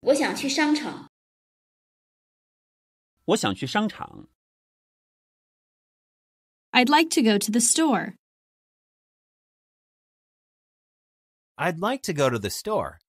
我想去商场。我想去商场。I'd like to go to the store. I'd like to go to the store.